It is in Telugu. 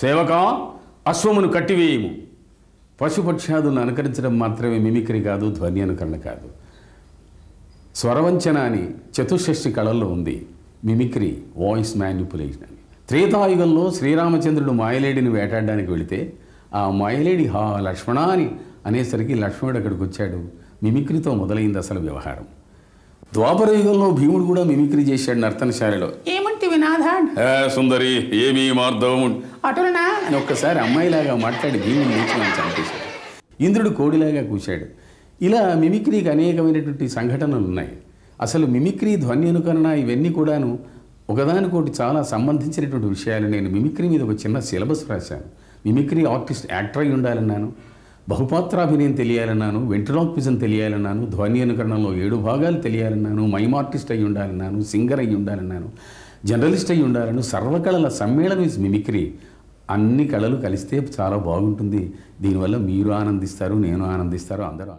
సేవక అశ్వమును కట్టివేయము పశుపక్షాదులను అనుకరించడం మాత్రమే మిమిక్రీ కాదు ధ్వని అనుకరణ కాదు స్వరవంచన అని చతుషష్ఠి కళల్లో ఉంది మిమిక్రీ వాయిస్ మ్యానిపులేషన్ అని త్రేతాయుగంలో శ్రీరామచంద్రుడు మాయలేడిని వేటాడడానికి వెళితే ఆ మాయలేడి హా లక్ష్మణ అని అనేసరికి లక్ష్మణుడు అక్కడికి వచ్చాడు మిమిక్రీతో మొదలైంది అసలు వ్యవహారం ద్వాపర యుగంలో భీముడు కూడా మిమిక్రీ చేశాడు నర్తనశాలలో ఏ సుందరి ఏమీ మార్దం అటులనా ఒక్కసారి అమ్మాయిలాగా మాట్లాడి భీముని నుంచి చంపేశాడు ఇంద్రుడు కోడిలాగా కూచాడు ఇలా మిమిక్రీకి అనేకమైనటువంటి సంఘటనలు ఉన్నాయి అసలు మిమిక్రీ ధ్వని అనుకరణ ఇవన్నీ కూడాను ఒకదానికోటి చాలా సంబంధించినటువంటి విషయాలు నేను మిమిక్రీ మీద ఒక చిన్న సిలబస్ రాశాను మిమిక్రీ ఆర్టిస్ట్ యాక్టర్ అయి ఉండాలన్నాను బహుపాత్రాభినయం తెలియాలన్నాను వెంట్రలాక్విజం తెలియాలన్నాను ధ్వని అనుకరణలో ఏడు భాగాలు తెలియాలన్నాను మైమ్ ఆర్టిస్ట్ అయి ఉండాలన్నాను సింగర్ అయి ఉండాలన్నాను జర్నలిస్ట్ అయి ఉండాలను సర్వకళల సమ్మేళనం ఇస్ మిమిక్రీ అన్ని కళలు కలిస్తే చాలా బాగుంటుంది దీనివల్ల మీరు ఆనందిస్తారు నేను ఆనందిస్తారు అందరూ